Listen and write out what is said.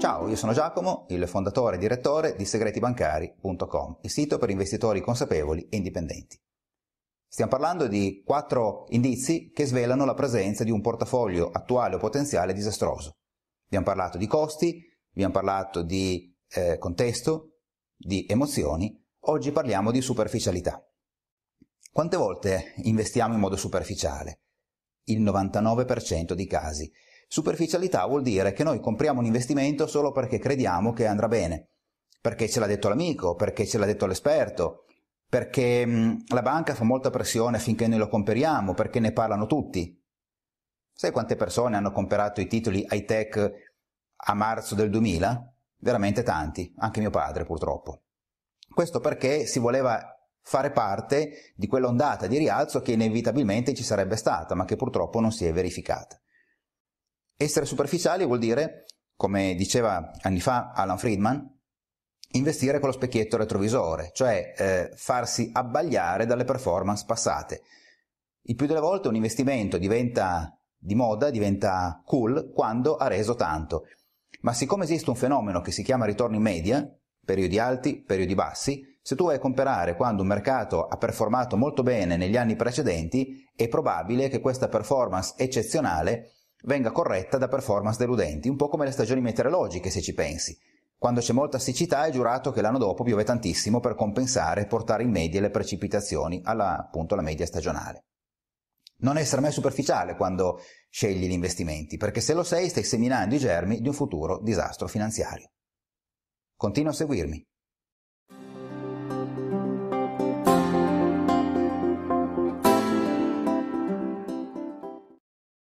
Ciao, io sono Giacomo, il fondatore e direttore di segretibancari.com, il sito per investitori consapevoli e indipendenti. Stiamo parlando di quattro indizi che svelano la presenza di un portafoglio attuale o potenziale disastroso. Abbiamo parlato di costi, abbiamo parlato di eh, contesto, di emozioni, oggi parliamo di superficialità. Quante volte investiamo in modo superficiale? il 99% di casi. Superficialità vuol dire che noi compriamo un investimento solo perché crediamo che andrà bene, perché ce l'ha detto l'amico, perché ce l'ha detto l'esperto, perché mm, la banca fa molta pressione affinché noi lo compriamo, perché ne parlano tutti. Sai quante persone hanno comprato i titoli high tech a marzo del 2000? Veramente tanti, anche mio padre purtroppo. Questo perché si voleva fare parte di quell'ondata di rialzo che inevitabilmente ci sarebbe stata, ma che purtroppo non si è verificata. Essere superficiali vuol dire, come diceva anni fa Alan Friedman, investire con lo specchietto retrovisore, cioè eh, farsi abbagliare dalle performance passate. Il più delle volte un investimento diventa di moda, diventa cool quando ha reso tanto. Ma siccome esiste un fenomeno che si chiama ritorno in media, periodi alti, periodi bassi, se tu vai a comprare quando un mercato ha performato molto bene negli anni precedenti, è probabile che questa performance eccezionale venga corretta da performance deludenti, un po' come le stagioni meteorologiche se ci pensi. Quando c'è molta siccità è giurato che l'anno dopo piove tantissimo per compensare e portare in media le precipitazioni alla, appunto, alla media stagionale. Non essere mai superficiale quando scegli gli investimenti, perché se lo sei stai seminando i germi di un futuro disastro finanziario. Continua a seguirmi.